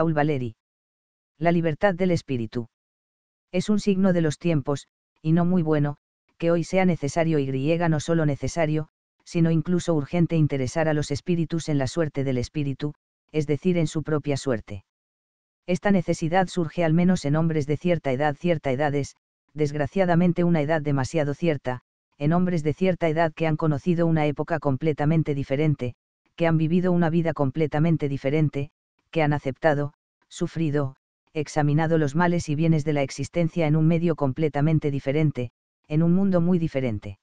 Paul Valéry. La libertad del espíritu. Es un signo de los tiempos, y no muy bueno, que hoy sea necesario y griega no solo necesario, sino incluso urgente interesar a los espíritus en la suerte del espíritu, es decir, en su propia suerte. Esta necesidad surge al menos en hombres de cierta edad, cierta edad es, desgraciadamente una edad demasiado cierta, en hombres de cierta edad que han conocido una época completamente diferente, que han vivido una vida completamente diferente, que han aceptado, sufrido, examinado los males y bienes de la existencia en un medio completamente diferente, en un mundo muy diferente.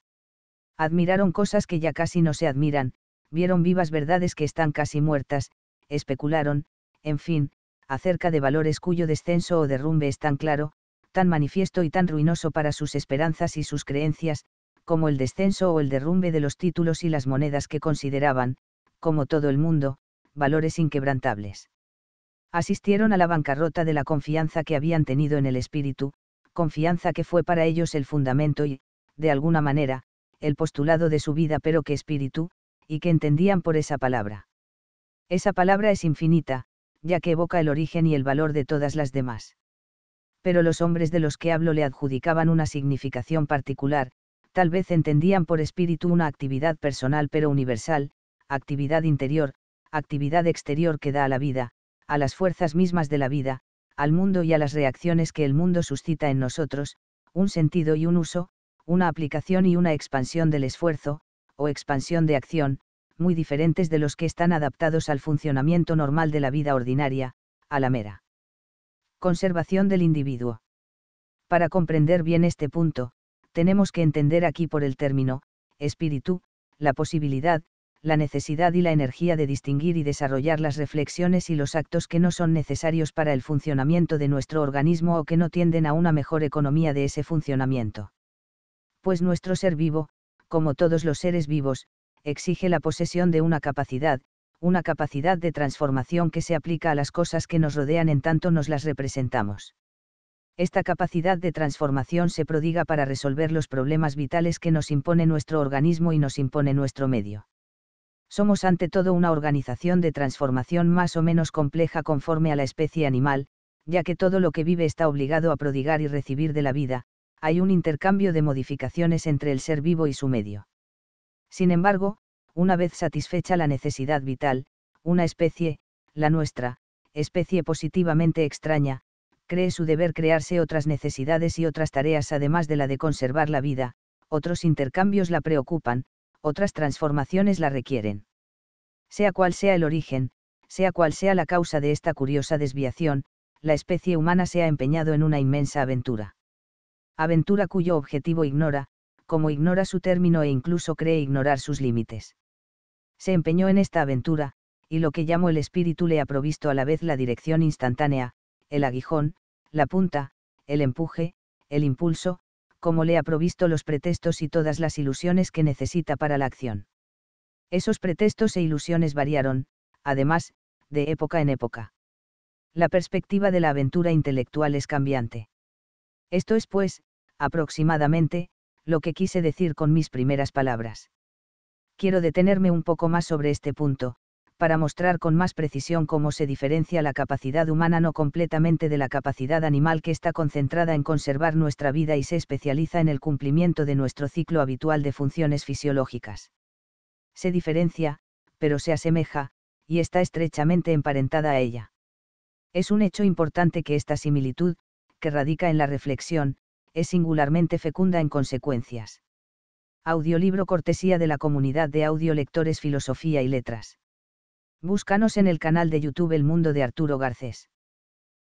Admiraron cosas que ya casi no se admiran, vieron vivas verdades que están casi muertas, especularon, en fin, acerca de valores cuyo descenso o derrumbe es tan claro, tan manifiesto y tan ruinoso para sus esperanzas y sus creencias, como el descenso o el derrumbe de los títulos y las monedas que consideraban, como todo el mundo, valores inquebrantables asistieron a la bancarrota de la confianza que habían tenido en el espíritu, confianza que fue para ellos el fundamento y, de alguna manera, el postulado de su vida pero que espíritu, y que entendían por esa palabra. Esa palabra es infinita, ya que evoca el origen y el valor de todas las demás. Pero los hombres de los que hablo le adjudicaban una significación particular, tal vez entendían por espíritu una actividad personal pero universal, actividad interior, actividad exterior que da a la vida, a las fuerzas mismas de la vida, al mundo y a las reacciones que el mundo suscita en nosotros, un sentido y un uso, una aplicación y una expansión del esfuerzo, o expansión de acción, muy diferentes de los que están adaptados al funcionamiento normal de la vida ordinaria, a la mera conservación del individuo. Para comprender bien este punto, tenemos que entender aquí por el término, espíritu, la posibilidad, la necesidad y la energía de distinguir y desarrollar las reflexiones y los actos que no son necesarios para el funcionamiento de nuestro organismo o que no tienden a una mejor economía de ese funcionamiento. Pues nuestro ser vivo, como todos los seres vivos, exige la posesión de una capacidad, una capacidad de transformación que se aplica a las cosas que nos rodean en tanto nos las representamos. Esta capacidad de transformación se prodiga para resolver los problemas vitales que nos impone nuestro organismo y nos impone nuestro medio. Somos ante todo una organización de transformación más o menos compleja conforme a la especie animal, ya que todo lo que vive está obligado a prodigar y recibir de la vida, hay un intercambio de modificaciones entre el ser vivo y su medio. Sin embargo, una vez satisfecha la necesidad vital, una especie, la nuestra, especie positivamente extraña, cree su deber crearse otras necesidades y otras tareas además de la de conservar la vida, otros intercambios la preocupan, otras transformaciones la requieren. Sea cual sea el origen, sea cual sea la causa de esta curiosa desviación, la especie humana se ha empeñado en una inmensa aventura. Aventura cuyo objetivo ignora, como ignora su término e incluso cree ignorar sus límites. Se empeñó en esta aventura, y lo que llamo el espíritu le ha provisto a la vez la dirección instantánea, el aguijón, la punta, el empuje, el impulso, como le ha provisto los pretextos y todas las ilusiones que necesita para la acción. Esos pretextos e ilusiones variaron, además, de época en época. La perspectiva de la aventura intelectual es cambiante. Esto es, pues, aproximadamente, lo que quise decir con mis primeras palabras. Quiero detenerme un poco más sobre este punto, para mostrar con más precisión cómo se diferencia la capacidad humana no completamente de la capacidad animal que está concentrada en conservar nuestra vida y se especializa en el cumplimiento de nuestro ciclo habitual de funciones fisiológicas. Se diferencia, pero se asemeja, y está estrechamente emparentada a ella. Es un hecho importante que esta similitud, que radica en la reflexión, es singularmente fecunda en consecuencias. Audiolibro cortesía de la comunidad de audiolectores Filosofía y Letras. Búscanos en el canal de YouTube El Mundo de Arturo Garcés.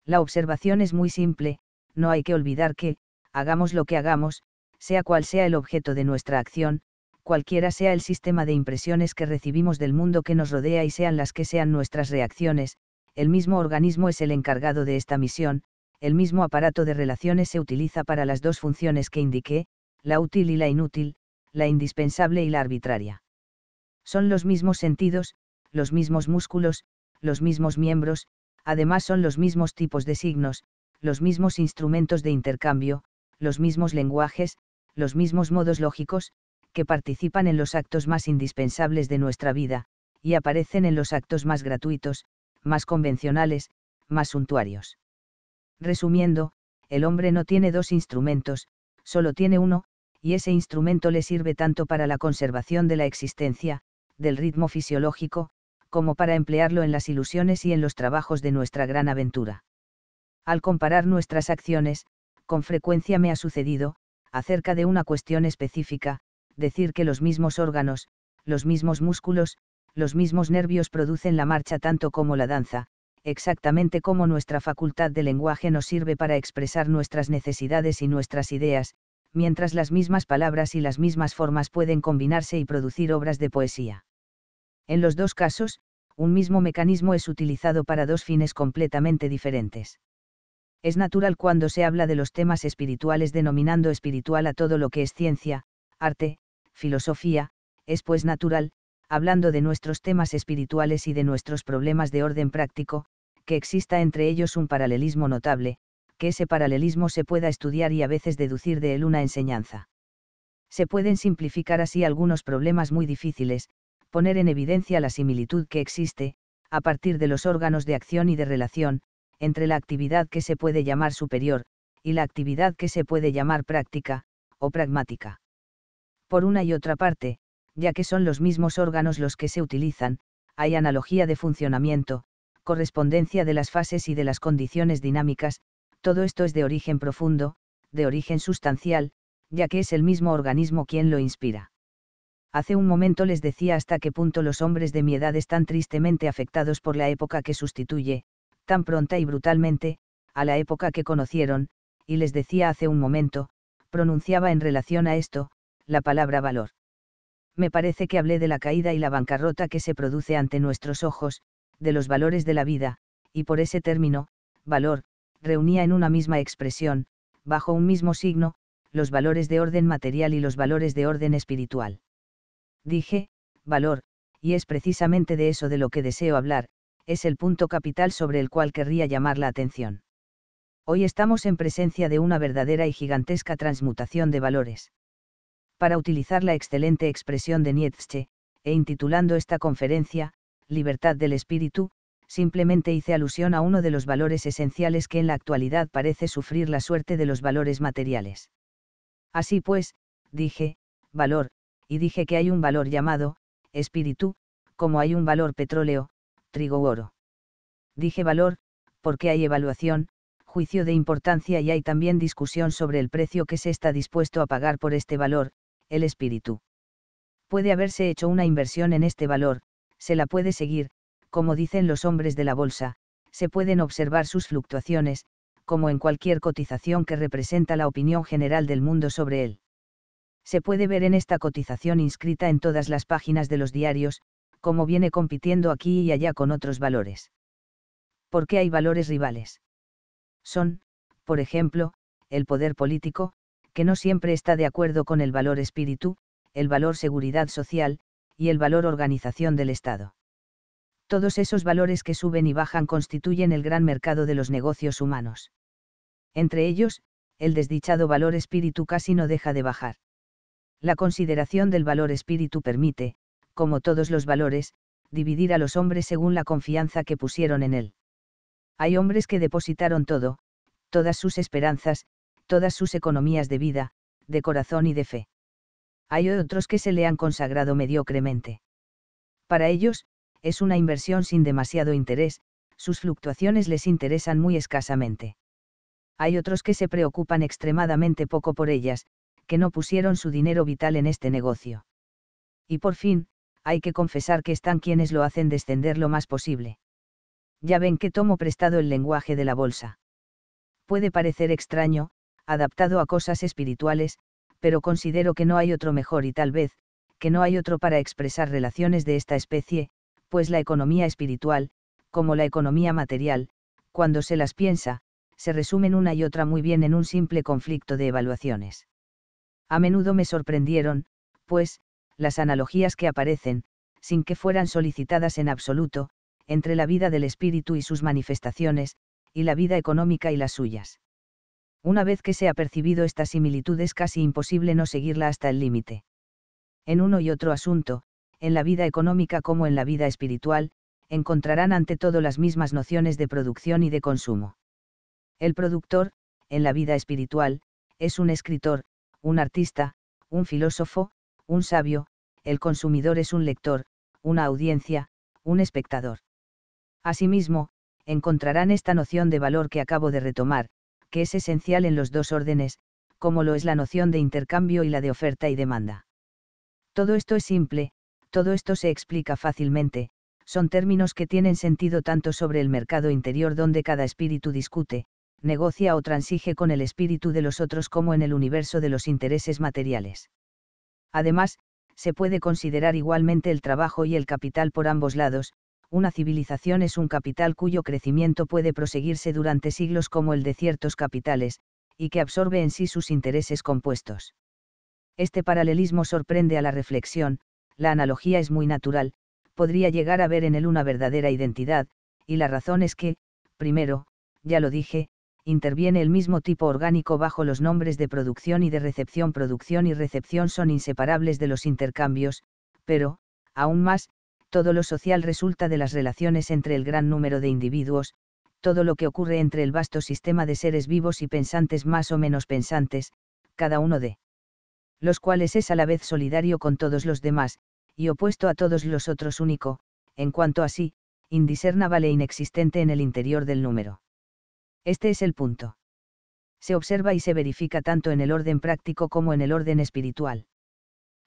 La observación es muy simple, no hay que olvidar que, hagamos lo que hagamos, sea cual sea el objeto de nuestra acción, cualquiera sea el sistema de impresiones que recibimos del mundo que nos rodea y sean las que sean nuestras reacciones, el mismo organismo es el encargado de esta misión, el mismo aparato de relaciones se utiliza para las dos funciones que indiqué, la útil y la inútil, la indispensable y la arbitraria. Son los mismos sentidos, los mismos músculos, los mismos miembros, además son los mismos tipos de signos, los mismos instrumentos de intercambio, los mismos lenguajes, los mismos modos lógicos, que participan en los actos más indispensables de nuestra vida, y aparecen en los actos más gratuitos, más convencionales, más suntuarios. Resumiendo, el hombre no tiene dos instrumentos, solo tiene uno, y ese instrumento le sirve tanto para la conservación de la existencia, del ritmo fisiológico, como para emplearlo en las ilusiones y en los trabajos de nuestra gran aventura. Al comparar nuestras acciones, con frecuencia me ha sucedido, acerca de una cuestión específica, decir que los mismos órganos, los mismos músculos, los mismos nervios producen la marcha tanto como la danza, exactamente como nuestra facultad de lenguaje nos sirve para expresar nuestras necesidades y nuestras ideas, mientras las mismas palabras y las mismas formas pueden combinarse y producir obras de poesía. En los dos casos, un mismo mecanismo es utilizado para dos fines completamente diferentes. Es natural cuando se habla de los temas espirituales denominando espiritual a todo lo que es ciencia, arte, filosofía, es pues natural, hablando de nuestros temas espirituales y de nuestros problemas de orden práctico, que exista entre ellos un paralelismo notable, que ese paralelismo se pueda estudiar y a veces deducir de él una enseñanza. Se pueden simplificar así algunos problemas muy difíciles, poner en evidencia la similitud que existe, a partir de los órganos de acción y de relación, entre la actividad que se puede llamar superior, y la actividad que se puede llamar práctica, o pragmática. Por una y otra parte, ya que son los mismos órganos los que se utilizan, hay analogía de funcionamiento, correspondencia de las fases y de las condiciones dinámicas, todo esto es de origen profundo, de origen sustancial, ya que es el mismo organismo quien lo inspira hace un momento les decía hasta qué punto los hombres de mi edad están tristemente afectados por la época que sustituye, tan pronta y brutalmente, a la época que conocieron, y les decía hace un momento, pronunciaba en relación a esto, la palabra valor. Me parece que hablé de la caída y la bancarrota que se produce ante nuestros ojos, de los valores de la vida, y por ese término, valor, reunía en una misma expresión, bajo un mismo signo, los valores de orden material y los valores de orden espiritual dije, valor, y es precisamente de eso de lo que deseo hablar, es el punto capital sobre el cual querría llamar la atención. Hoy estamos en presencia de una verdadera y gigantesca transmutación de valores. Para utilizar la excelente expresión de Nietzsche, e intitulando esta conferencia, Libertad del Espíritu, simplemente hice alusión a uno de los valores esenciales que en la actualidad parece sufrir la suerte de los valores materiales. Así pues, dije, valor, y dije que hay un valor llamado, espíritu, como hay un valor petróleo, trigo oro. Dije valor, porque hay evaluación, juicio de importancia y hay también discusión sobre el precio que se está dispuesto a pagar por este valor, el espíritu. Puede haberse hecho una inversión en este valor, se la puede seguir, como dicen los hombres de la bolsa, se pueden observar sus fluctuaciones, como en cualquier cotización que representa la opinión general del mundo sobre él se puede ver en esta cotización inscrita en todas las páginas de los diarios, como viene compitiendo aquí y allá con otros valores. ¿Por qué hay valores rivales? Son, por ejemplo, el poder político, que no siempre está de acuerdo con el valor espíritu, el valor seguridad social, y el valor organización del Estado. Todos esos valores que suben y bajan constituyen el gran mercado de los negocios humanos. Entre ellos, el desdichado valor espíritu casi no deja de bajar. La consideración del valor espíritu permite, como todos los valores, dividir a los hombres según la confianza que pusieron en él. Hay hombres que depositaron todo, todas sus esperanzas, todas sus economías de vida, de corazón y de fe. Hay otros que se le han consagrado mediocremente. Para ellos, es una inversión sin demasiado interés, sus fluctuaciones les interesan muy escasamente. Hay otros que se preocupan extremadamente poco por ellas, que no pusieron su dinero vital en este negocio. Y por fin, hay que confesar que están quienes lo hacen descender lo más posible. Ya ven que tomo prestado el lenguaje de la bolsa. Puede parecer extraño, adaptado a cosas espirituales, pero considero que no hay otro mejor y tal vez, que no hay otro para expresar relaciones de esta especie, pues la economía espiritual, como la economía material, cuando se las piensa, se resumen una y otra muy bien en un simple conflicto de evaluaciones. A menudo me sorprendieron, pues, las analogías que aparecen, sin que fueran solicitadas en absoluto, entre la vida del espíritu y sus manifestaciones, y la vida económica y las suyas. Una vez que se ha percibido esta similitud es casi imposible no seguirla hasta el límite. En uno y otro asunto, en la vida económica como en la vida espiritual, encontrarán ante todo las mismas nociones de producción y de consumo. El productor, en la vida espiritual, es un escritor, un artista, un filósofo, un sabio, el consumidor es un lector, una audiencia, un espectador. Asimismo, encontrarán esta noción de valor que acabo de retomar, que es esencial en los dos órdenes, como lo es la noción de intercambio y la de oferta y demanda. Todo esto es simple, todo esto se explica fácilmente, son términos que tienen sentido tanto sobre el mercado interior donde cada espíritu discute, negocia o transige con el espíritu de los otros como en el universo de los intereses materiales. Además, se puede considerar igualmente el trabajo y el capital por ambos lados, una civilización es un capital cuyo crecimiento puede proseguirse durante siglos como el de ciertos capitales, y que absorbe en sí sus intereses compuestos. Este paralelismo sorprende a la reflexión, la analogía es muy natural, podría llegar a ver en él una verdadera identidad, y la razón es que, primero, ya lo dije, interviene el mismo tipo orgánico bajo los nombres de producción y de recepción. Producción y recepción son inseparables de los intercambios, pero, aún más, todo lo social resulta de las relaciones entre el gran número de individuos, todo lo que ocurre entre el vasto sistema de seres vivos y pensantes más o menos pensantes, cada uno de los cuales es a la vez solidario con todos los demás, y opuesto a todos los otros único, en cuanto así sí, indiscernable e inexistente en el interior del número. Este es el punto. Se observa y se verifica tanto en el orden práctico como en el orden espiritual.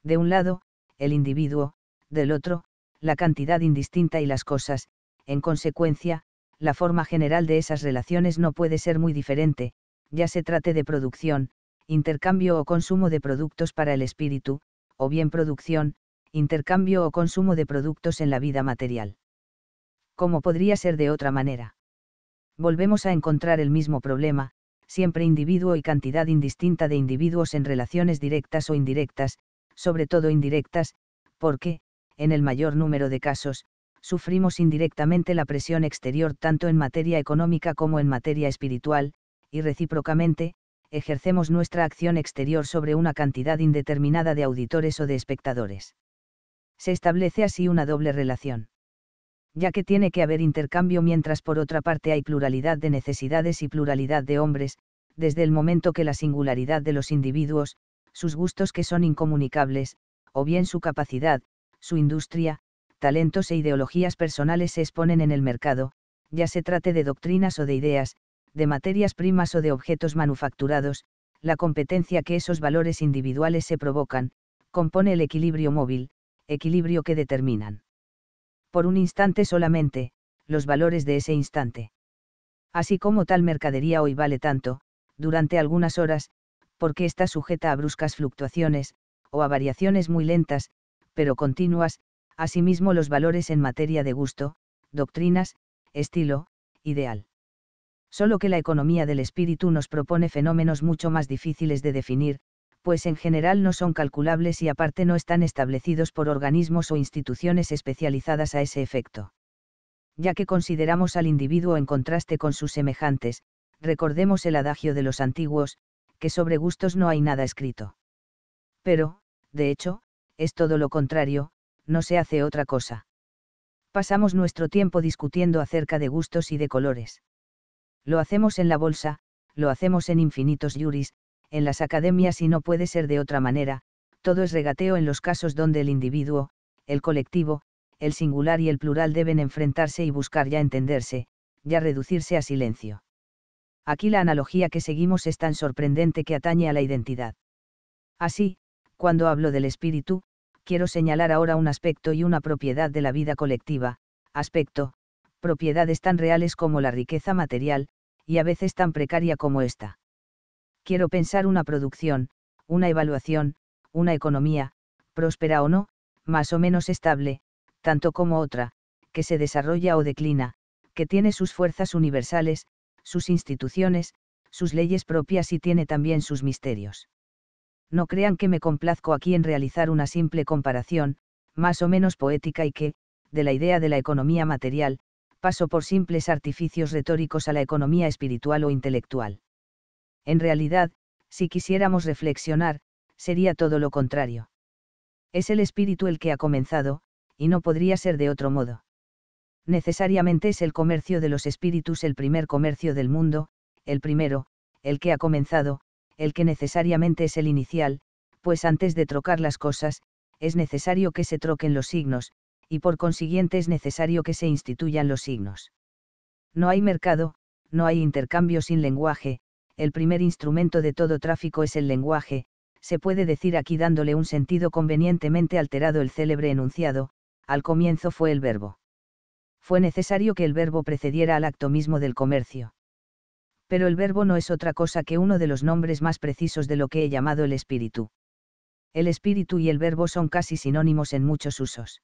De un lado, el individuo, del otro, la cantidad indistinta y las cosas, en consecuencia, la forma general de esas relaciones no puede ser muy diferente, ya se trate de producción, intercambio o consumo de productos para el espíritu, o bien producción, intercambio o consumo de productos en la vida material. ¿Cómo podría ser de otra manera? volvemos a encontrar el mismo problema, siempre individuo y cantidad indistinta de individuos en relaciones directas o indirectas, sobre todo indirectas, porque, en el mayor número de casos, sufrimos indirectamente la presión exterior tanto en materia económica como en materia espiritual, y recíprocamente, ejercemos nuestra acción exterior sobre una cantidad indeterminada de auditores o de espectadores. Se establece así una doble relación ya que tiene que haber intercambio mientras por otra parte hay pluralidad de necesidades y pluralidad de hombres, desde el momento que la singularidad de los individuos, sus gustos que son incomunicables, o bien su capacidad, su industria, talentos e ideologías personales se exponen en el mercado, ya se trate de doctrinas o de ideas, de materias primas o de objetos manufacturados, la competencia que esos valores individuales se provocan, compone el equilibrio móvil, equilibrio que determinan por un instante solamente, los valores de ese instante. Así como tal mercadería hoy vale tanto, durante algunas horas, porque está sujeta a bruscas fluctuaciones, o a variaciones muy lentas, pero continuas, asimismo los valores en materia de gusto, doctrinas, estilo, ideal. Solo que la economía del espíritu nos propone fenómenos mucho más difíciles de definir, pues en general no son calculables y aparte no están establecidos por organismos o instituciones especializadas a ese efecto. Ya que consideramos al individuo en contraste con sus semejantes, recordemos el adagio de los antiguos, que sobre gustos no hay nada escrito. Pero, de hecho, es todo lo contrario, no se hace otra cosa. Pasamos nuestro tiempo discutiendo acerca de gustos y de colores. Lo hacemos en la bolsa, lo hacemos en infinitos yuris, en las academias y no puede ser de otra manera, todo es regateo en los casos donde el individuo, el colectivo, el singular y el plural deben enfrentarse y buscar ya entenderse, ya reducirse a silencio. Aquí la analogía que seguimos es tan sorprendente que atañe a la identidad. Así, cuando hablo del espíritu, quiero señalar ahora un aspecto y una propiedad de la vida colectiva, aspecto, propiedades tan reales como la riqueza material, y a veces tan precaria como esta quiero pensar una producción, una evaluación, una economía, próspera o no, más o menos estable, tanto como otra, que se desarrolla o declina, que tiene sus fuerzas universales, sus instituciones, sus leyes propias y tiene también sus misterios. No crean que me complazco aquí en realizar una simple comparación, más o menos poética y que, de la idea de la economía material, paso por simples artificios retóricos a la economía espiritual o intelectual. En realidad, si quisiéramos reflexionar, sería todo lo contrario. Es el espíritu el que ha comenzado, y no podría ser de otro modo. Necesariamente es el comercio de los espíritus el primer comercio del mundo, el primero, el que ha comenzado, el que necesariamente es el inicial, pues antes de trocar las cosas, es necesario que se troquen los signos, y por consiguiente es necesario que se instituyan los signos. No hay mercado, no hay intercambio sin lenguaje, el primer instrumento de todo tráfico es el lenguaje, se puede decir aquí dándole un sentido convenientemente alterado el célebre enunciado, al comienzo fue el verbo. Fue necesario que el verbo precediera al acto mismo del comercio. Pero el verbo no es otra cosa que uno de los nombres más precisos de lo que he llamado el espíritu. El espíritu y el verbo son casi sinónimos en muchos usos.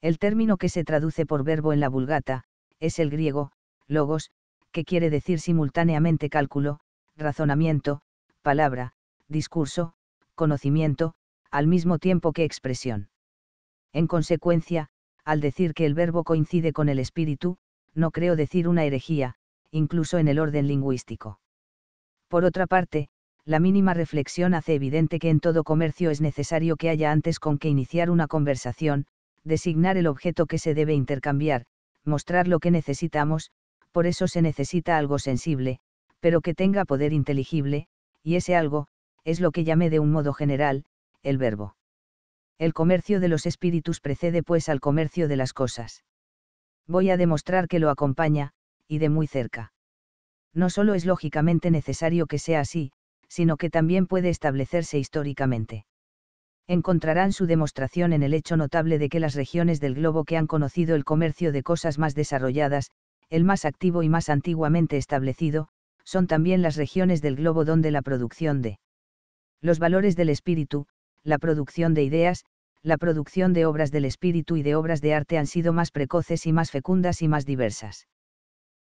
El término que se traduce por verbo en la vulgata, es el griego, logos, que quiere decir simultáneamente cálculo, razonamiento, palabra, discurso, conocimiento, al mismo tiempo que expresión. En consecuencia, al decir que el verbo coincide con el espíritu, no creo decir una herejía, incluso en el orden lingüístico. Por otra parte, la mínima reflexión hace evidente que en todo comercio es necesario que haya antes con que iniciar una conversación, designar el objeto que se debe intercambiar, mostrar lo que necesitamos, por eso se necesita algo sensible, pero que tenga poder inteligible, y ese algo, es lo que llamé de un modo general, el verbo. El comercio de los espíritus precede pues al comercio de las cosas. Voy a demostrar que lo acompaña, y de muy cerca. No solo es lógicamente necesario que sea así, sino que también puede establecerse históricamente. Encontrarán su demostración en el hecho notable de que las regiones del globo que han conocido el comercio de cosas más desarrolladas, el más activo y más antiguamente establecido, son también las regiones del globo donde la producción de los valores del espíritu, la producción de ideas, la producción de obras del espíritu y de obras de arte han sido más precoces y más fecundas y más diversas.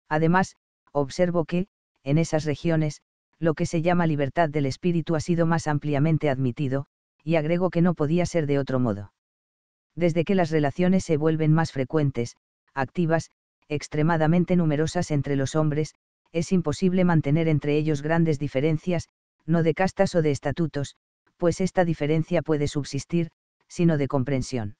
Además, observo que, en esas regiones, lo que se llama libertad del espíritu ha sido más ampliamente admitido, y agrego que no podía ser de otro modo. Desde que las relaciones se vuelven más frecuentes, activas, extremadamente numerosas entre los hombres, es imposible mantener entre ellos grandes diferencias, no de castas o de estatutos, pues esta diferencia puede subsistir, sino de comprensión.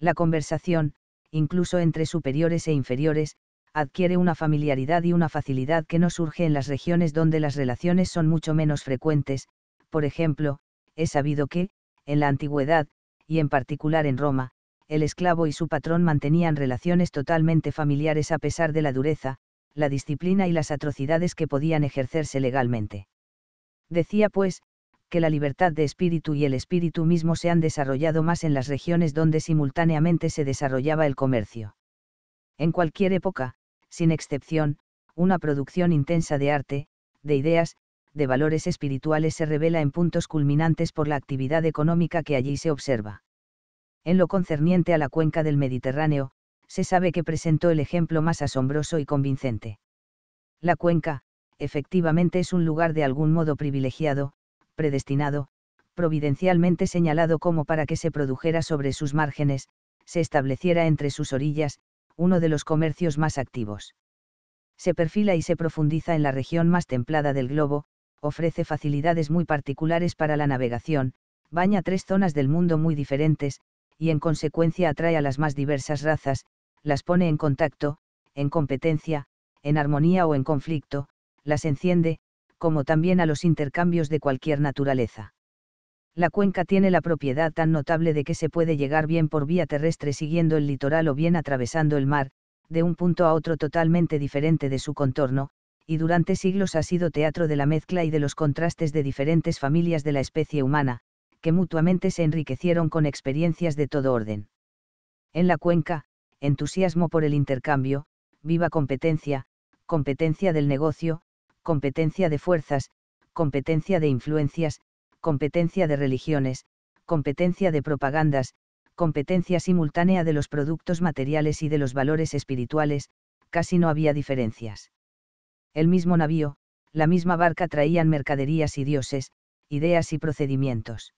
La conversación, incluso entre superiores e inferiores, adquiere una familiaridad y una facilidad que no surge en las regiones donde las relaciones son mucho menos frecuentes, por ejemplo, es sabido que, en la antigüedad, y en particular en Roma, el esclavo y su patrón mantenían relaciones totalmente familiares a pesar de la dureza, la disciplina y las atrocidades que podían ejercerse legalmente. Decía pues, que la libertad de espíritu y el espíritu mismo se han desarrollado más en las regiones donde simultáneamente se desarrollaba el comercio. En cualquier época, sin excepción, una producción intensa de arte, de ideas, de valores espirituales se revela en puntos culminantes por la actividad económica que allí se observa. En lo concerniente a la cuenca del Mediterráneo, se sabe que presentó el ejemplo más asombroso y convincente. La cuenca, efectivamente es un lugar de algún modo privilegiado, predestinado, providencialmente señalado como para que se produjera sobre sus márgenes, se estableciera entre sus orillas, uno de los comercios más activos. Se perfila y se profundiza en la región más templada del globo, ofrece facilidades muy particulares para la navegación, baña tres zonas del mundo muy diferentes, y en consecuencia atrae a las más diversas razas, las pone en contacto, en competencia, en armonía o en conflicto, las enciende, como también a los intercambios de cualquier naturaleza. La cuenca tiene la propiedad tan notable de que se puede llegar bien por vía terrestre siguiendo el litoral o bien atravesando el mar, de un punto a otro totalmente diferente de su contorno, y durante siglos ha sido teatro de la mezcla y de los contrastes de diferentes familias de la especie humana, que mutuamente se enriquecieron con experiencias de todo orden. En la cuenca, entusiasmo por el intercambio, viva competencia, competencia del negocio, competencia de fuerzas, competencia de influencias, competencia de religiones, competencia de propagandas, competencia simultánea de los productos materiales y de los valores espirituales, casi no había diferencias. El mismo navío, la misma barca traían mercaderías y dioses, ideas y procedimientos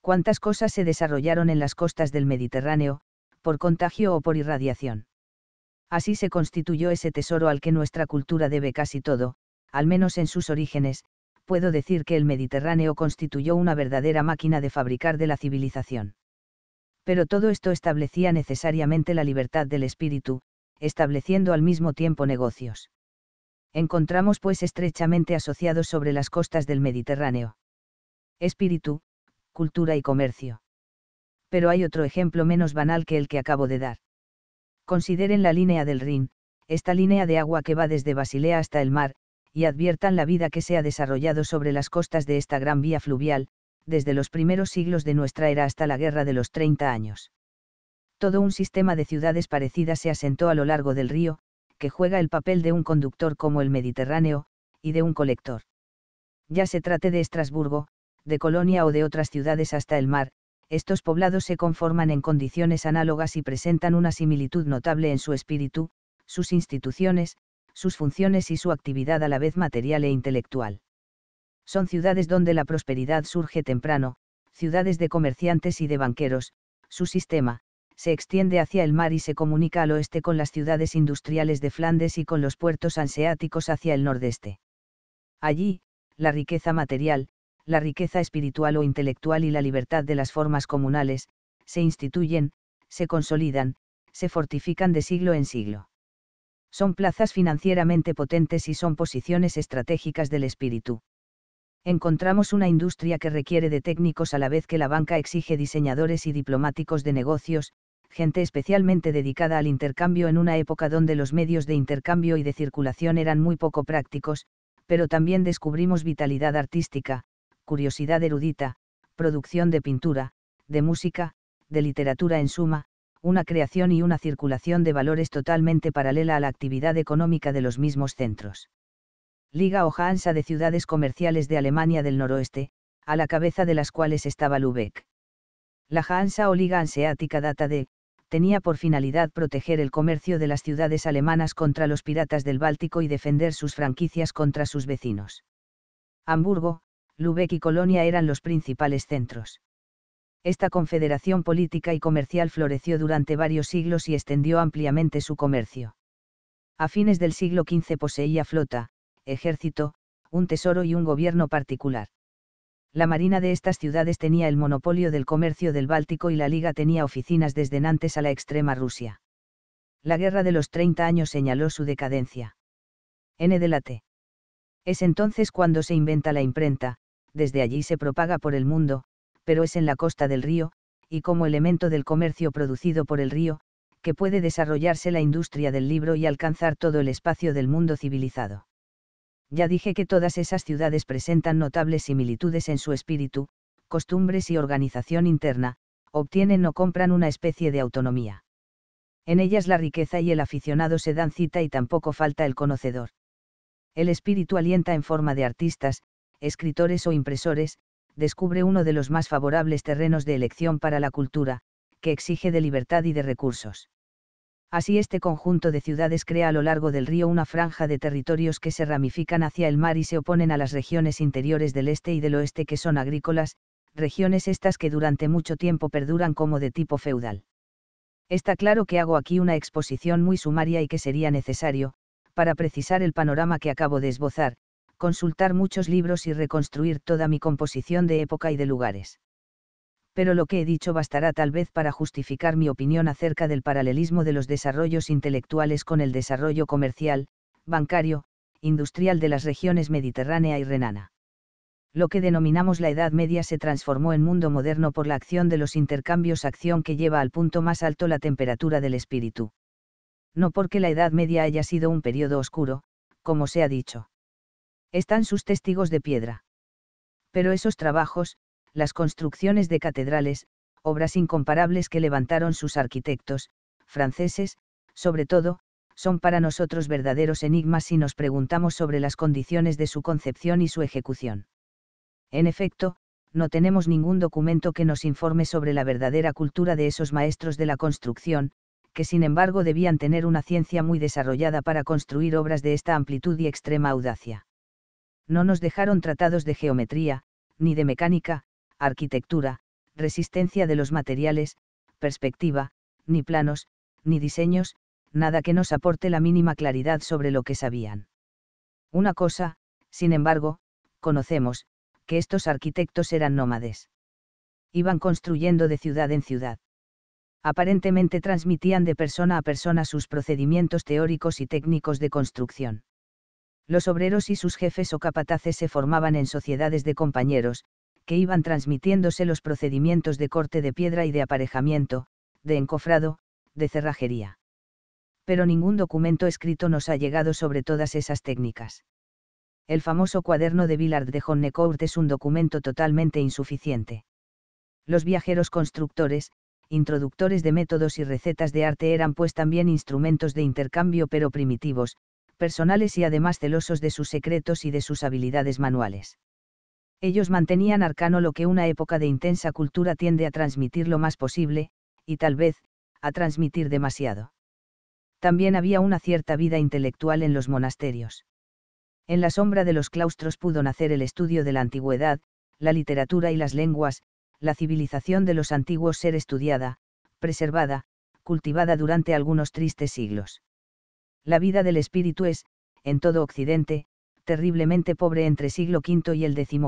cuántas cosas se desarrollaron en las costas del Mediterráneo, por contagio o por irradiación. Así se constituyó ese tesoro al que nuestra cultura debe casi todo, al menos en sus orígenes, puedo decir que el Mediterráneo constituyó una verdadera máquina de fabricar de la civilización. Pero todo esto establecía necesariamente la libertad del espíritu, estableciendo al mismo tiempo negocios. Encontramos pues estrechamente asociados sobre las costas del Mediterráneo. Espíritu, cultura y comercio. Pero hay otro ejemplo menos banal que el que acabo de dar. Consideren la línea del Rin, esta línea de agua que va desde Basilea hasta el mar, y adviertan la vida que se ha desarrollado sobre las costas de esta gran vía fluvial, desde los primeros siglos de nuestra era hasta la guerra de los 30 años. Todo un sistema de ciudades parecidas se asentó a lo largo del río, que juega el papel de un conductor como el Mediterráneo, y de un colector. Ya se trate de Estrasburgo, de Colonia o de otras ciudades hasta el mar, estos poblados se conforman en condiciones análogas y presentan una similitud notable en su espíritu, sus instituciones, sus funciones y su actividad a la vez material e intelectual. Son ciudades donde la prosperidad surge temprano, ciudades de comerciantes y de banqueros, su sistema, se extiende hacia el mar y se comunica al oeste con las ciudades industriales de Flandes y con los puertos anseáticos hacia el nordeste. Allí, la riqueza material, la riqueza espiritual o intelectual y la libertad de las formas comunales, se instituyen, se consolidan, se fortifican de siglo en siglo. Son plazas financieramente potentes y son posiciones estratégicas del espíritu. Encontramos una industria que requiere de técnicos a la vez que la banca exige diseñadores y diplomáticos de negocios, gente especialmente dedicada al intercambio en una época donde los medios de intercambio y de circulación eran muy poco prácticos, pero también descubrimos vitalidad artística, curiosidad erudita, producción de pintura, de música, de literatura en suma, una creación y una circulación de valores totalmente paralela a la actividad económica de los mismos centros. Liga o Hansa de ciudades comerciales de Alemania del noroeste, a la cabeza de las cuales estaba Lübeck. La Hansa o Liga Anseática data de, tenía por finalidad proteger el comercio de las ciudades alemanas contra los piratas del Báltico y defender sus franquicias contra sus vecinos. Hamburgo, Lübeck y Colonia eran los principales centros. Esta confederación política y comercial floreció durante varios siglos y extendió ampliamente su comercio. A fines del siglo XV poseía flota, ejército, un tesoro y un gobierno particular. La marina de estas ciudades tenía el monopolio del comercio del Báltico y la Liga tenía oficinas desde Nantes a la extrema Rusia. La Guerra de los 30 años señaló su decadencia. N. de la T. Es entonces cuando se inventa la imprenta, desde allí se propaga por el mundo, pero es en la costa del río, y como elemento del comercio producido por el río, que puede desarrollarse la industria del libro y alcanzar todo el espacio del mundo civilizado. Ya dije que todas esas ciudades presentan notables similitudes en su espíritu, costumbres y organización interna, obtienen o compran una especie de autonomía. En ellas la riqueza y el aficionado se dan cita y tampoco falta el conocedor. El espíritu alienta en forma de artistas, escritores o impresores, descubre uno de los más favorables terrenos de elección para la cultura, que exige de libertad y de recursos. Así este conjunto de ciudades crea a lo largo del río una franja de territorios que se ramifican hacia el mar y se oponen a las regiones interiores del este y del oeste que son agrícolas, regiones estas que durante mucho tiempo perduran como de tipo feudal. Está claro que hago aquí una exposición muy sumaria y que sería necesario, para precisar el panorama que acabo de esbozar, consultar muchos libros y reconstruir toda mi composición de época y de lugares. Pero lo que he dicho bastará tal vez para justificar mi opinión acerca del paralelismo de los desarrollos intelectuales con el desarrollo comercial, bancario, industrial de las regiones mediterránea y renana lo que denominamos la Edad Media se transformó en mundo moderno por la acción de los intercambios, acción que lleva al punto más alto la temperatura del espíritu. No porque la Edad Media haya sido un periodo oscuro, como se ha dicho están sus testigos de piedra. Pero esos trabajos, las construcciones de catedrales, obras incomparables que levantaron sus arquitectos, franceses, sobre todo, son para nosotros verdaderos enigmas si nos preguntamos sobre las condiciones de su concepción y su ejecución. En efecto, no tenemos ningún documento que nos informe sobre la verdadera cultura de esos maestros de la construcción, que sin embargo debían tener una ciencia muy desarrollada para construir obras de esta amplitud y extrema audacia no nos dejaron tratados de geometría, ni de mecánica, arquitectura, resistencia de los materiales, perspectiva, ni planos, ni diseños, nada que nos aporte la mínima claridad sobre lo que sabían. Una cosa, sin embargo, conocemos, que estos arquitectos eran nómades. Iban construyendo de ciudad en ciudad. Aparentemente transmitían de persona a persona sus procedimientos teóricos y técnicos de construcción. Los obreros y sus jefes o capataces se formaban en sociedades de compañeros, que iban transmitiéndose los procedimientos de corte de piedra y de aparejamiento, de encofrado, de cerrajería. Pero ningún documento escrito nos ha llegado sobre todas esas técnicas. El famoso cuaderno de Villard de Honnecourt es un documento totalmente insuficiente. Los viajeros constructores, introductores de métodos y recetas de arte eran pues también instrumentos de intercambio pero primitivos, personales y además celosos de sus secretos y de sus habilidades manuales. Ellos mantenían arcano lo que una época de intensa cultura tiende a transmitir lo más posible, y tal vez, a transmitir demasiado. También había una cierta vida intelectual en los monasterios. En la sombra de los claustros pudo nacer el estudio de la antigüedad, la literatura y las lenguas, la civilización de los antiguos ser estudiada, preservada, cultivada durante algunos tristes siglos. La vida del espíritu es, en todo Occidente, terriblemente pobre entre siglo V y el XI.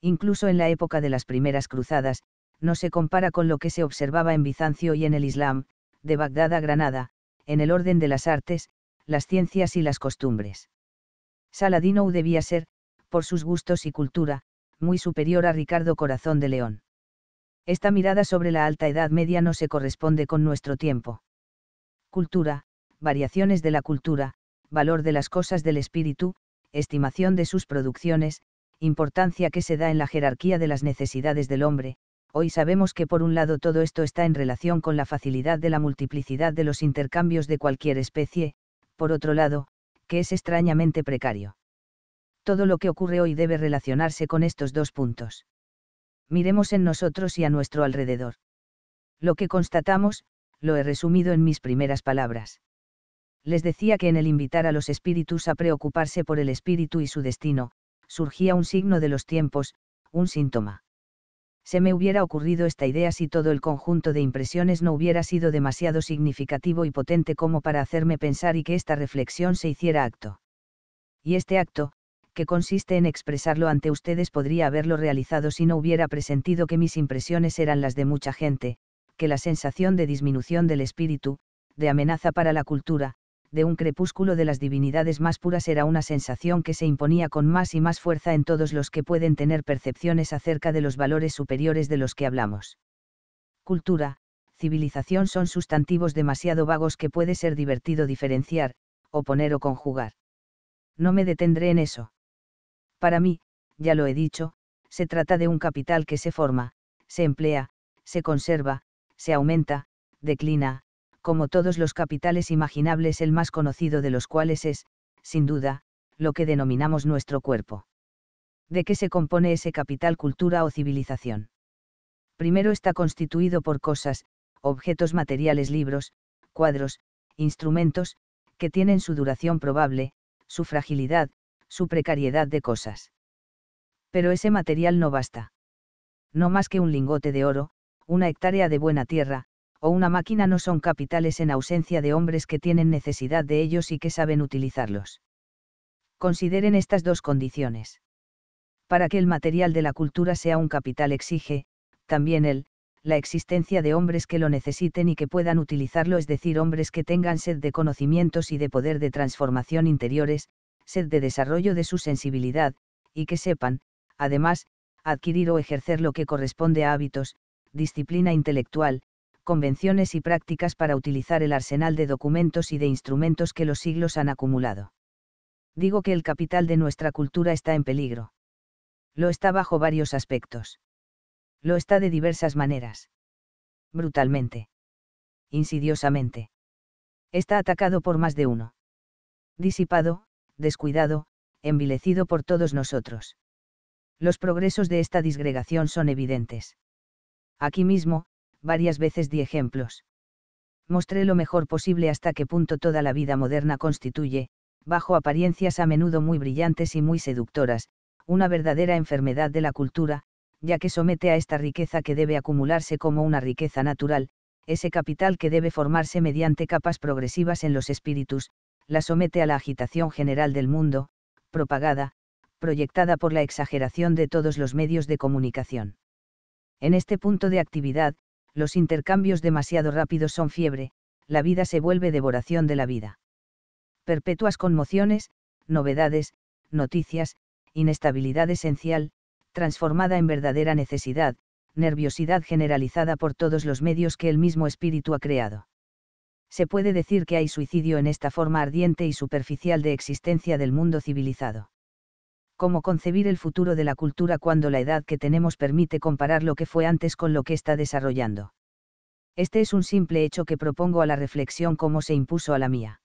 Incluso en la época de las primeras cruzadas, no se compara con lo que se observaba en Bizancio y en el Islam, de Bagdad a Granada, en el orden de las artes, las ciencias y las costumbres. Saladino debía ser, por sus gustos y cultura, muy superior a Ricardo Corazón de León. Esta mirada sobre la alta edad media no se corresponde con nuestro tiempo. Cultura, variaciones de la cultura, valor de las cosas del espíritu, estimación de sus producciones, importancia que se da en la jerarquía de las necesidades del hombre, hoy sabemos que por un lado todo esto está en relación con la facilidad de la multiplicidad de los intercambios de cualquier especie, por otro lado, que es extrañamente precario. Todo lo que ocurre hoy debe relacionarse con estos dos puntos. Miremos en nosotros y a nuestro alrededor. Lo que constatamos, lo he resumido en mis primeras palabras les decía que en el invitar a los espíritus a preocuparse por el espíritu y su destino, surgía un signo de los tiempos, un síntoma. Se me hubiera ocurrido esta idea si todo el conjunto de impresiones no hubiera sido demasiado significativo y potente como para hacerme pensar y que esta reflexión se hiciera acto. Y este acto, que consiste en expresarlo ante ustedes, podría haberlo realizado si no hubiera presentido que mis impresiones eran las de mucha gente, que la sensación de disminución del espíritu, de amenaza para la cultura, de un crepúsculo de las divinidades más puras era una sensación que se imponía con más y más fuerza en todos los que pueden tener percepciones acerca de los valores superiores de los que hablamos. Cultura, civilización son sustantivos demasiado vagos que puede ser divertido diferenciar, oponer o conjugar. No me detendré en eso. Para mí, ya lo he dicho, se trata de un capital que se forma, se emplea, se conserva, se aumenta, declina, como todos los capitales imaginables el más conocido de los cuales es, sin duda, lo que denominamos nuestro cuerpo. ¿De qué se compone ese capital cultura o civilización? Primero está constituido por cosas, objetos materiales, libros, cuadros, instrumentos, que tienen su duración probable, su fragilidad, su precariedad de cosas. Pero ese material no basta. No más que un lingote de oro, una hectárea de buena tierra, o una máquina no son capitales en ausencia de hombres que tienen necesidad de ellos y que saben utilizarlos. Consideren estas dos condiciones. Para que el material de la cultura sea un capital exige, también él, la existencia de hombres que lo necesiten y que puedan utilizarlo, es decir, hombres que tengan sed de conocimientos y de poder de transformación interiores, sed de desarrollo de su sensibilidad, y que sepan, además, adquirir o ejercer lo que corresponde a hábitos, disciplina intelectual, convenciones y prácticas para utilizar el arsenal de documentos y de instrumentos que los siglos han acumulado. Digo que el capital de nuestra cultura está en peligro. Lo está bajo varios aspectos. Lo está de diversas maneras. Brutalmente. Insidiosamente. Está atacado por más de uno. Disipado, descuidado, envilecido por todos nosotros. Los progresos de esta disgregación son evidentes. Aquí mismo, varias veces di ejemplos. Mostré lo mejor posible hasta qué punto toda la vida moderna constituye, bajo apariencias a menudo muy brillantes y muy seductoras, una verdadera enfermedad de la cultura, ya que somete a esta riqueza que debe acumularse como una riqueza natural, ese capital que debe formarse mediante capas progresivas en los espíritus, la somete a la agitación general del mundo, propagada, proyectada por la exageración de todos los medios de comunicación. En este punto de actividad, los intercambios demasiado rápidos son fiebre, la vida se vuelve devoración de la vida. Perpetuas conmociones, novedades, noticias, inestabilidad esencial, transformada en verdadera necesidad, nerviosidad generalizada por todos los medios que el mismo espíritu ha creado. Se puede decir que hay suicidio en esta forma ardiente y superficial de existencia del mundo civilizado cómo concebir el futuro de la cultura cuando la edad que tenemos permite comparar lo que fue antes con lo que está desarrollando. Este es un simple hecho que propongo a la reflexión como se impuso a la mía.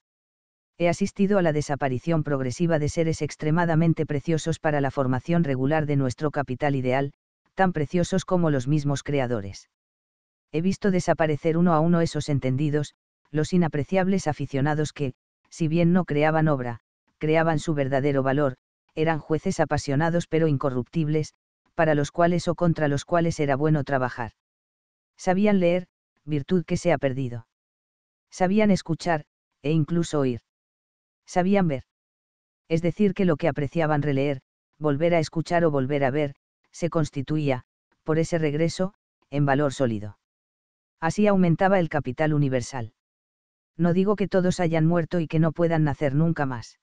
He asistido a la desaparición progresiva de seres extremadamente preciosos para la formación regular de nuestro capital ideal, tan preciosos como los mismos creadores. He visto desaparecer uno a uno esos entendidos, los inapreciables aficionados que, si bien no creaban obra, creaban su verdadero valor, eran jueces apasionados pero incorruptibles, para los cuales o contra los cuales era bueno trabajar. Sabían leer, virtud que se ha perdido. Sabían escuchar, e incluso oír. Sabían ver. Es decir, que lo que apreciaban releer, volver a escuchar o volver a ver, se constituía, por ese regreso, en valor sólido. Así aumentaba el capital universal. No digo que todos hayan muerto y que no puedan nacer nunca más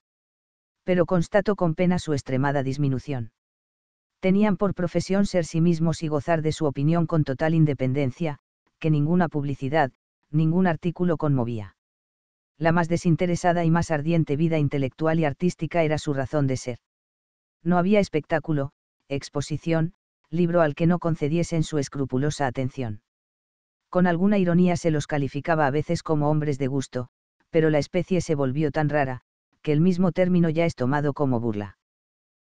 pero constato con pena su extremada disminución. Tenían por profesión ser sí mismos y gozar de su opinión con total independencia, que ninguna publicidad, ningún artículo conmovía. La más desinteresada y más ardiente vida intelectual y artística era su razón de ser. No había espectáculo, exposición, libro al que no concediesen su escrupulosa atención. Con alguna ironía se los calificaba a veces como hombres de gusto, pero la especie se volvió tan rara, que el mismo término ya es tomado como burla.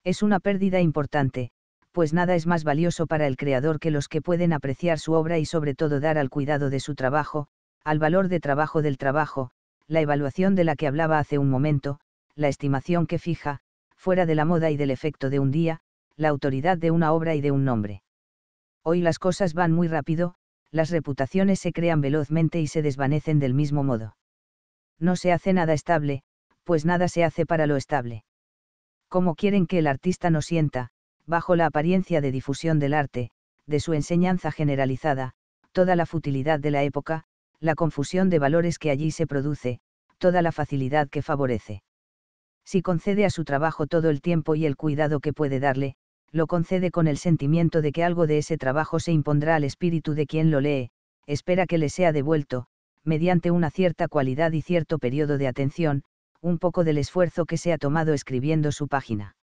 Es una pérdida importante, pues nada es más valioso para el creador que los que pueden apreciar su obra y sobre todo dar al cuidado de su trabajo, al valor de trabajo del trabajo, la evaluación de la que hablaba hace un momento, la estimación que fija, fuera de la moda y del efecto de un día, la autoridad de una obra y de un nombre. Hoy las cosas van muy rápido, las reputaciones se crean velozmente y se desvanecen del mismo modo. No se hace nada estable, pues nada se hace para lo estable. ¿Cómo quieren que el artista no sienta, bajo la apariencia de difusión del arte, de su enseñanza generalizada, toda la futilidad de la época, la confusión de valores que allí se produce, toda la facilidad que favorece. Si concede a su trabajo todo el tiempo y el cuidado que puede darle, lo concede con el sentimiento de que algo de ese trabajo se impondrá al espíritu de quien lo lee, espera que le sea devuelto, mediante una cierta cualidad y cierto periodo de atención, un poco del esfuerzo que se ha tomado escribiendo su página.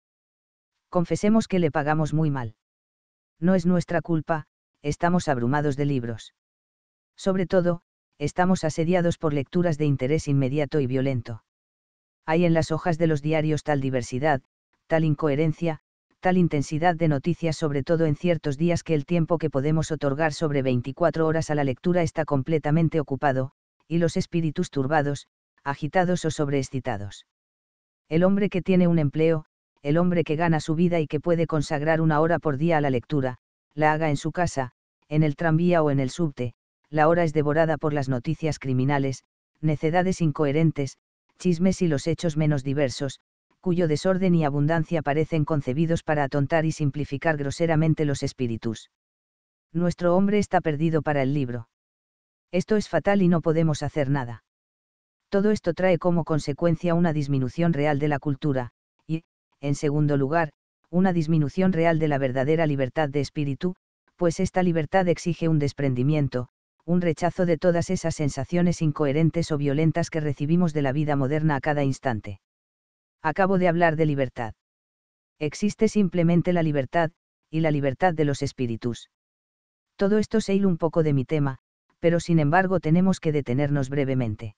Confesemos que le pagamos muy mal. No es nuestra culpa, estamos abrumados de libros. Sobre todo, estamos asediados por lecturas de interés inmediato y violento. Hay en las hojas de los diarios tal diversidad, tal incoherencia, tal intensidad de noticias sobre todo en ciertos días que el tiempo que podemos otorgar sobre 24 horas a la lectura está completamente ocupado, y los espíritus turbados, agitados o sobreexcitados. El hombre que tiene un empleo, el hombre que gana su vida y que puede consagrar una hora por día a la lectura, la haga en su casa, en el tranvía o en el subte, la hora es devorada por las noticias criminales, necedades incoherentes, chismes y los hechos menos diversos, cuyo desorden y abundancia parecen concebidos para atontar y simplificar groseramente los espíritus. Nuestro hombre está perdido para el libro. Esto es fatal y no podemos hacer nada. Todo esto trae como consecuencia una disminución real de la cultura, y, en segundo lugar, una disminución real de la verdadera libertad de espíritu, pues esta libertad exige un desprendimiento, un rechazo de todas esas sensaciones incoherentes o violentas que recibimos de la vida moderna a cada instante. Acabo de hablar de libertad. Existe simplemente la libertad, y la libertad de los espíritus. Todo esto se hila un poco de mi tema, pero sin embargo tenemos que detenernos brevemente.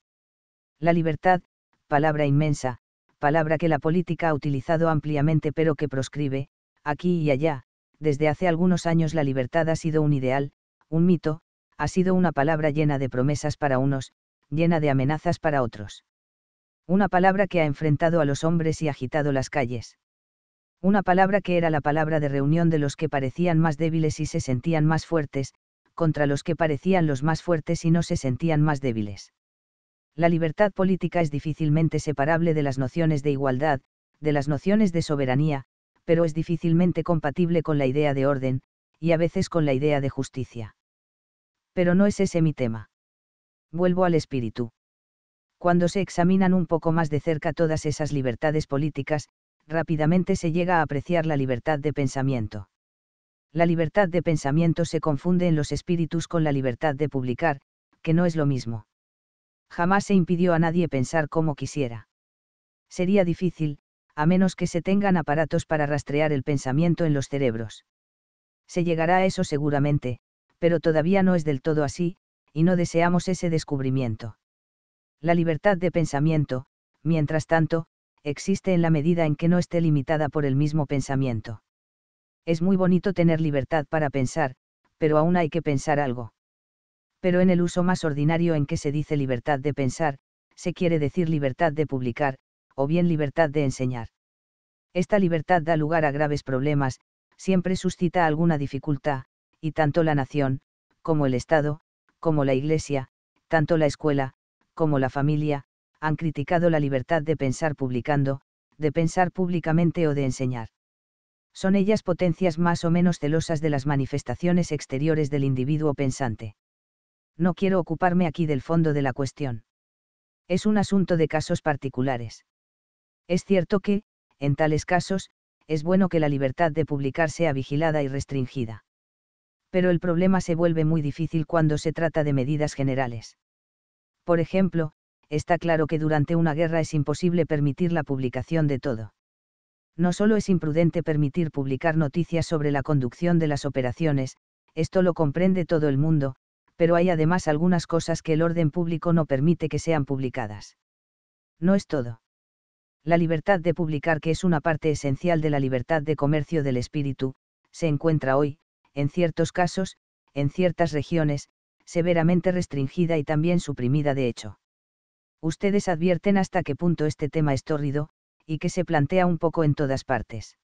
La libertad, palabra inmensa, palabra que la política ha utilizado ampliamente pero que proscribe, aquí y allá, desde hace algunos años la libertad ha sido un ideal, un mito, ha sido una palabra llena de promesas para unos, llena de amenazas para otros. Una palabra que ha enfrentado a los hombres y agitado las calles. Una palabra que era la palabra de reunión de los que parecían más débiles y se sentían más fuertes, contra los que parecían los más fuertes y no se sentían más débiles la libertad política es difícilmente separable de las nociones de igualdad, de las nociones de soberanía, pero es difícilmente compatible con la idea de orden, y a veces con la idea de justicia. Pero no es ese mi tema. Vuelvo al espíritu. Cuando se examinan un poco más de cerca todas esas libertades políticas, rápidamente se llega a apreciar la libertad de pensamiento. La libertad de pensamiento se confunde en los espíritus con la libertad de publicar, que no es lo mismo jamás se impidió a nadie pensar como quisiera. Sería difícil, a menos que se tengan aparatos para rastrear el pensamiento en los cerebros. Se llegará a eso seguramente, pero todavía no es del todo así, y no deseamos ese descubrimiento. La libertad de pensamiento, mientras tanto, existe en la medida en que no esté limitada por el mismo pensamiento. Es muy bonito tener libertad para pensar, pero aún hay que pensar algo pero en el uso más ordinario en que se dice libertad de pensar, se quiere decir libertad de publicar, o bien libertad de enseñar. Esta libertad da lugar a graves problemas, siempre suscita alguna dificultad, y tanto la nación, como el Estado, como la Iglesia, tanto la escuela, como la familia, han criticado la libertad de pensar publicando, de pensar públicamente o de enseñar. Son ellas potencias más o menos celosas de las manifestaciones exteriores del individuo pensante no quiero ocuparme aquí del fondo de la cuestión. Es un asunto de casos particulares. Es cierto que, en tales casos, es bueno que la libertad de publicar sea vigilada y restringida. Pero el problema se vuelve muy difícil cuando se trata de medidas generales. Por ejemplo, está claro que durante una guerra es imposible permitir la publicación de todo. No solo es imprudente permitir publicar noticias sobre la conducción de las operaciones, esto lo comprende todo el mundo, pero hay además algunas cosas que el orden público no permite que sean publicadas. No es todo. La libertad de publicar, que es una parte esencial de la libertad de comercio del espíritu, se encuentra hoy, en ciertos casos, en ciertas regiones, severamente restringida y también suprimida de hecho. Ustedes advierten hasta qué punto este tema es tórrido, y que se plantea un poco en todas partes.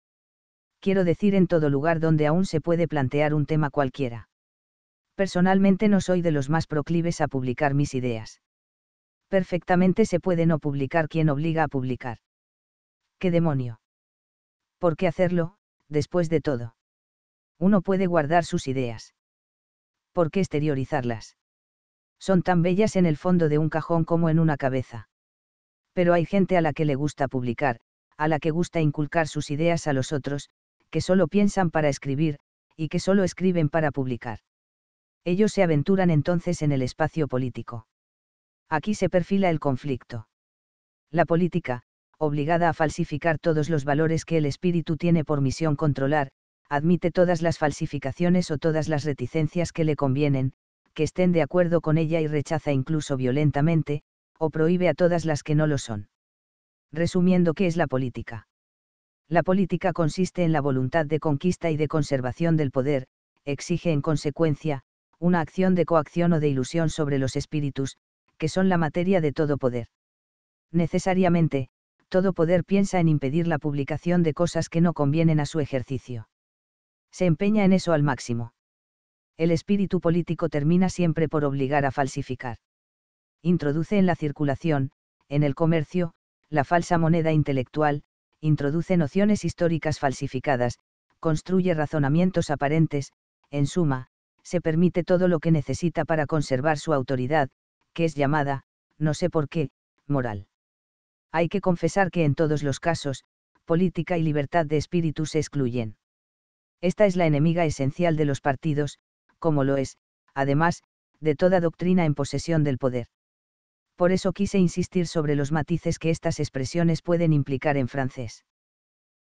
Quiero decir en todo lugar donde aún se puede plantear un tema cualquiera personalmente no soy de los más proclives a publicar mis ideas. Perfectamente se puede no publicar quien obliga a publicar. ¿Qué demonio? ¿Por qué hacerlo, después de todo? Uno puede guardar sus ideas. ¿Por qué exteriorizarlas? Son tan bellas en el fondo de un cajón como en una cabeza. Pero hay gente a la que le gusta publicar, a la que gusta inculcar sus ideas a los otros, que solo piensan para escribir, y que solo escriben para publicar ellos se aventuran entonces en el espacio político. Aquí se perfila el conflicto. La política, obligada a falsificar todos los valores que el espíritu tiene por misión controlar, admite todas las falsificaciones o todas las reticencias que le convienen, que estén de acuerdo con ella y rechaza incluso violentamente, o prohíbe a todas las que no lo son. Resumiendo, ¿qué es la política? La política consiste en la voluntad de conquista y de conservación del poder, exige en consecuencia, una acción de coacción o de ilusión sobre los espíritus, que son la materia de todo poder. Necesariamente, todo poder piensa en impedir la publicación de cosas que no convienen a su ejercicio. Se empeña en eso al máximo. El espíritu político termina siempre por obligar a falsificar. Introduce en la circulación, en el comercio, la falsa moneda intelectual, introduce nociones históricas falsificadas, construye razonamientos aparentes, en suma, se permite todo lo que necesita para conservar su autoridad, que es llamada, no sé por qué, moral. Hay que confesar que en todos los casos, política y libertad de espíritu se excluyen. Esta es la enemiga esencial de los partidos, como lo es, además, de toda doctrina en posesión del poder. Por eso quise insistir sobre los matices que estas expresiones pueden implicar en francés.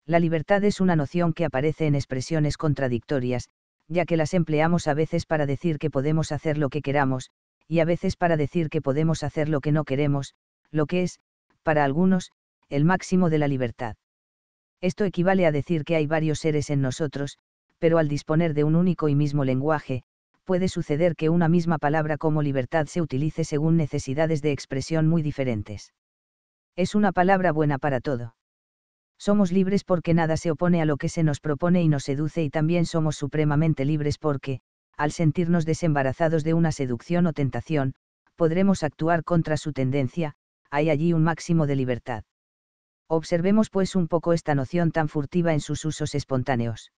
La libertad es una noción que aparece en expresiones contradictorias, ya que las empleamos a veces para decir que podemos hacer lo que queramos, y a veces para decir que podemos hacer lo que no queremos, lo que es, para algunos, el máximo de la libertad. Esto equivale a decir que hay varios seres en nosotros, pero al disponer de un único y mismo lenguaje, puede suceder que una misma palabra como libertad se utilice según necesidades de expresión muy diferentes. Es una palabra buena para todo. Somos libres porque nada se opone a lo que se nos propone y nos seduce y también somos supremamente libres porque, al sentirnos desembarazados de una seducción o tentación, podremos actuar contra su tendencia, hay allí un máximo de libertad. Observemos pues un poco esta noción tan furtiva en sus usos espontáneos.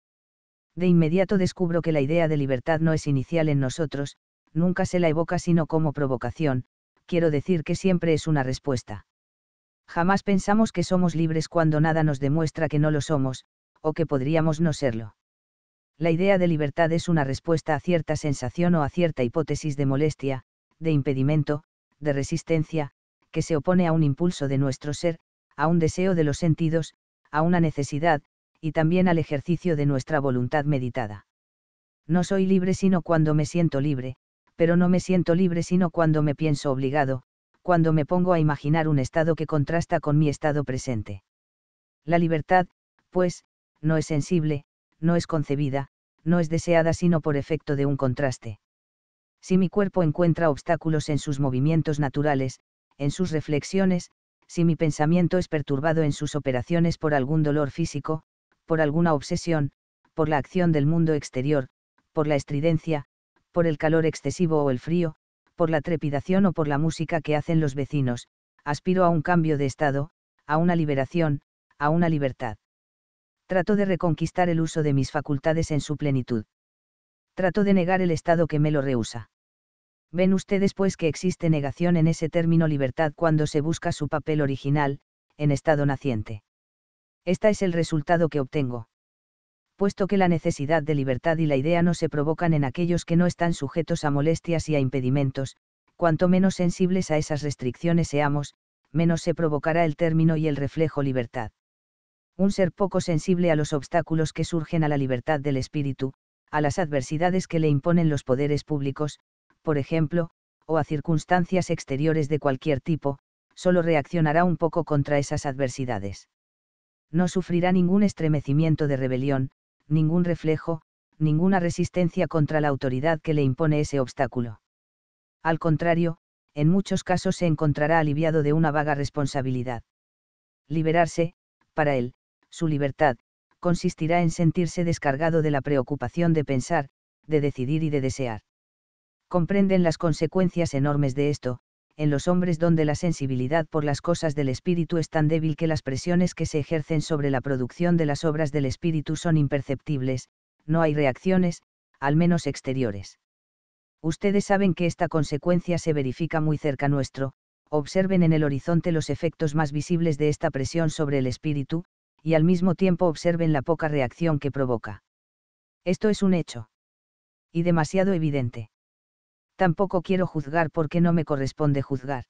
De inmediato descubro que la idea de libertad no es inicial en nosotros, nunca se la evoca sino como provocación, quiero decir que siempre es una respuesta. Jamás pensamos que somos libres cuando nada nos demuestra que no lo somos, o que podríamos no serlo. La idea de libertad es una respuesta a cierta sensación o a cierta hipótesis de molestia, de impedimento, de resistencia, que se opone a un impulso de nuestro ser, a un deseo de los sentidos, a una necesidad, y también al ejercicio de nuestra voluntad meditada. No soy libre sino cuando me siento libre, pero no me siento libre sino cuando me pienso obligado, cuando me pongo a imaginar un estado que contrasta con mi estado presente. La libertad, pues, no es sensible, no es concebida, no es deseada sino por efecto de un contraste. Si mi cuerpo encuentra obstáculos en sus movimientos naturales, en sus reflexiones, si mi pensamiento es perturbado en sus operaciones por algún dolor físico, por alguna obsesión, por la acción del mundo exterior, por la estridencia, por el calor excesivo o el frío, por la trepidación o por la música que hacen los vecinos, aspiro a un cambio de estado, a una liberación, a una libertad. Trato de reconquistar el uso de mis facultades en su plenitud. Trato de negar el estado que me lo rehúsa. Ven ustedes pues que existe negación en ese término libertad cuando se busca su papel original, en estado naciente. Este es el resultado que obtengo puesto que la necesidad de libertad y la idea no se provocan en aquellos que no están sujetos a molestias y a impedimentos, cuanto menos sensibles a esas restricciones seamos, menos se provocará el término y el reflejo libertad. Un ser poco sensible a los obstáculos que surgen a la libertad del espíritu, a las adversidades que le imponen los poderes públicos, por ejemplo, o a circunstancias exteriores de cualquier tipo, solo reaccionará un poco contra esas adversidades. No sufrirá ningún estremecimiento de rebelión, ningún reflejo, ninguna resistencia contra la autoridad que le impone ese obstáculo. Al contrario, en muchos casos se encontrará aliviado de una vaga responsabilidad. Liberarse, para él, su libertad, consistirá en sentirse descargado de la preocupación de pensar, de decidir y de desear. Comprenden las consecuencias enormes de esto, en los hombres donde la sensibilidad por las cosas del espíritu es tan débil que las presiones que se ejercen sobre la producción de las obras del espíritu son imperceptibles, no hay reacciones, al menos exteriores. Ustedes saben que esta consecuencia se verifica muy cerca nuestro, observen en el horizonte los efectos más visibles de esta presión sobre el espíritu, y al mismo tiempo observen la poca reacción que provoca. Esto es un hecho. Y demasiado evidente. Tampoco quiero juzgar porque no me corresponde juzgar.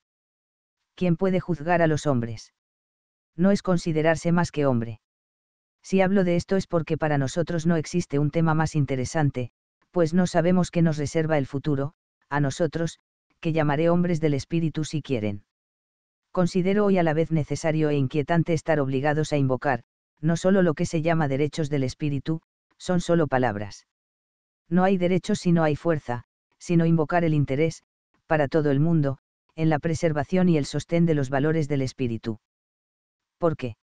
¿Quién puede juzgar a los hombres? No es considerarse más que hombre. Si hablo de esto es porque para nosotros no existe un tema más interesante, pues no sabemos qué nos reserva el futuro, a nosotros, que llamaré hombres del espíritu si quieren. Considero hoy a la vez necesario e inquietante estar obligados a invocar, no solo lo que se llama derechos del espíritu, son solo palabras. No hay derechos si no hay fuerza, sino invocar el interés, para todo el mundo, en la preservación y el sostén de los valores del espíritu. ¿Por qué?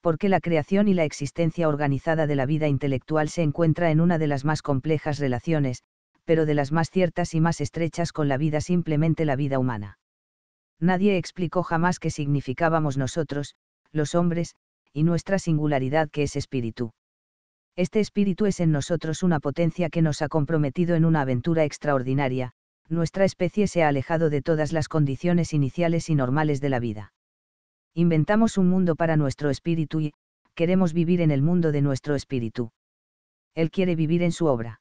Porque la creación y la existencia organizada de la vida intelectual se encuentra en una de las más complejas relaciones, pero de las más ciertas y más estrechas con la vida simplemente la vida humana. Nadie explicó jamás qué significábamos nosotros, los hombres, y nuestra singularidad que es espíritu. Este espíritu es en nosotros una potencia que nos ha comprometido en una aventura extraordinaria, nuestra especie se ha alejado de todas las condiciones iniciales y normales de la vida. Inventamos un mundo para nuestro espíritu y, queremos vivir en el mundo de nuestro espíritu. Él quiere vivir en su obra.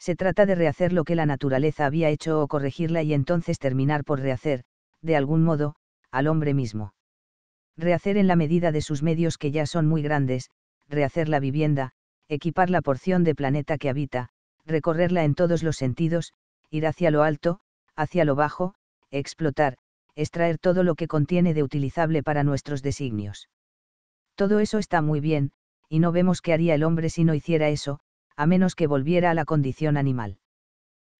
Se trata de rehacer lo que la naturaleza había hecho o corregirla y entonces terminar por rehacer, de algún modo, al hombre mismo. Rehacer en la medida de sus medios que ya son muy grandes, rehacer la vivienda, equipar la porción de planeta que habita, recorrerla en todos los sentidos, ir hacia lo alto, hacia lo bajo, explotar, extraer todo lo que contiene de utilizable para nuestros designios. Todo eso está muy bien, y no vemos qué haría el hombre si no hiciera eso, a menos que volviera a la condición animal.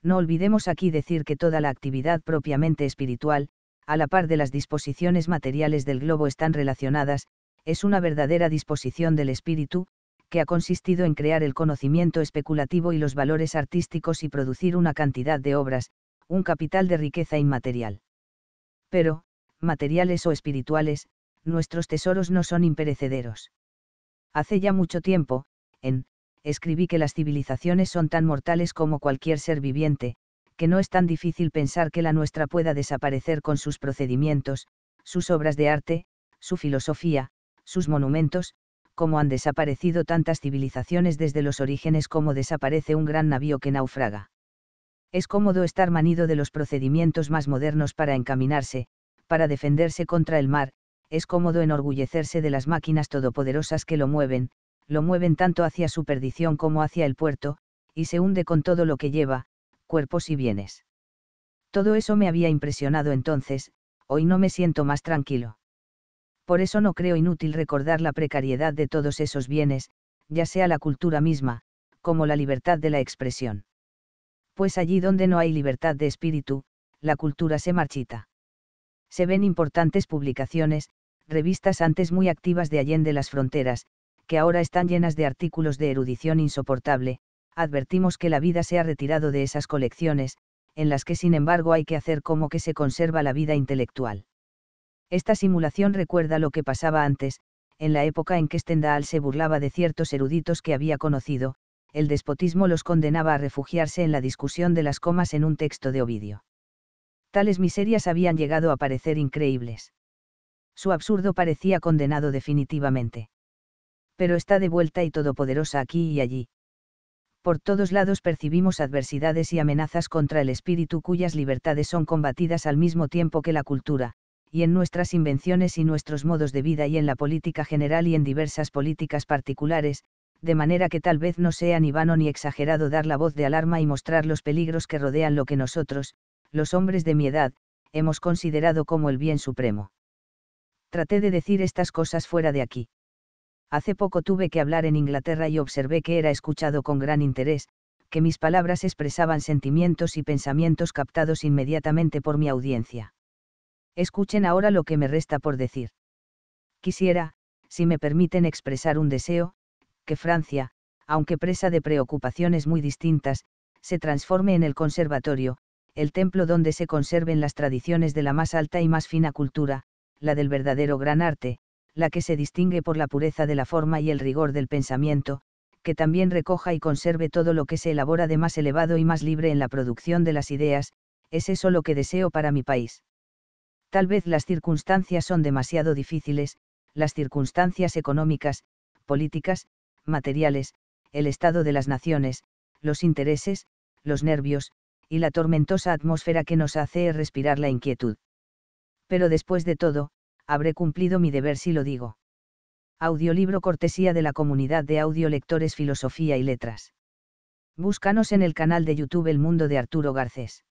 No olvidemos aquí decir que toda la actividad propiamente espiritual, a la par de las disposiciones materiales del globo están relacionadas, es una verdadera disposición del espíritu, que ha consistido en crear el conocimiento especulativo y los valores artísticos y producir una cantidad de obras, un capital de riqueza inmaterial. Pero, materiales o espirituales, nuestros tesoros no son imperecederos. Hace ya mucho tiempo, en, escribí que las civilizaciones son tan mortales como cualquier ser viviente, que no es tan difícil pensar que la nuestra pueda desaparecer con sus procedimientos, sus obras de arte, su filosofía, sus monumentos, como han desaparecido tantas civilizaciones desde los orígenes como desaparece un gran navío que naufraga. Es cómodo estar manido de los procedimientos más modernos para encaminarse, para defenderse contra el mar, es cómodo enorgullecerse de las máquinas todopoderosas que lo mueven, lo mueven tanto hacia su perdición como hacia el puerto, y se hunde con todo lo que lleva, cuerpos y bienes. Todo eso me había impresionado entonces, hoy no me siento más tranquilo por eso no creo inútil recordar la precariedad de todos esos bienes, ya sea la cultura misma, como la libertad de la expresión. Pues allí donde no hay libertad de espíritu, la cultura se marchita. Se ven importantes publicaciones, revistas antes muy activas de Allende las Fronteras, que ahora están llenas de artículos de erudición insoportable, advertimos que la vida se ha retirado de esas colecciones, en las que sin embargo hay que hacer como que se conserva la vida intelectual. Esta simulación recuerda lo que pasaba antes, en la época en que Stendhal se burlaba de ciertos eruditos que había conocido, el despotismo los condenaba a refugiarse en la discusión de las comas en un texto de Ovidio. Tales miserias habían llegado a parecer increíbles. Su absurdo parecía condenado definitivamente. Pero está de vuelta y todopoderosa aquí y allí. Por todos lados percibimos adversidades y amenazas contra el espíritu cuyas libertades son combatidas al mismo tiempo que la cultura, y en nuestras invenciones y nuestros modos de vida y en la política general y en diversas políticas particulares, de manera que tal vez no sea ni vano ni exagerado dar la voz de alarma y mostrar los peligros que rodean lo que nosotros, los hombres de mi edad, hemos considerado como el bien supremo. Traté de decir estas cosas fuera de aquí. Hace poco tuve que hablar en Inglaterra y observé que era escuchado con gran interés, que mis palabras expresaban sentimientos y pensamientos captados inmediatamente por mi audiencia. Escuchen ahora lo que me resta por decir. Quisiera, si me permiten expresar un deseo, que Francia, aunque presa de preocupaciones muy distintas, se transforme en el conservatorio, el templo donde se conserven las tradiciones de la más alta y más fina cultura, la del verdadero gran arte, la que se distingue por la pureza de la forma y el rigor del pensamiento, que también recoja y conserve todo lo que se elabora de más elevado y más libre en la producción de las ideas, es eso lo que deseo para mi país. Tal vez las circunstancias son demasiado difíciles, las circunstancias económicas, políticas, materiales, el estado de las naciones, los intereses, los nervios, y la tormentosa atmósfera que nos hace respirar la inquietud. Pero después de todo, habré cumplido mi deber si lo digo. Audiolibro cortesía de la comunidad de audiolectores Filosofía y Letras. Búscanos en el canal de YouTube El Mundo de Arturo Garcés.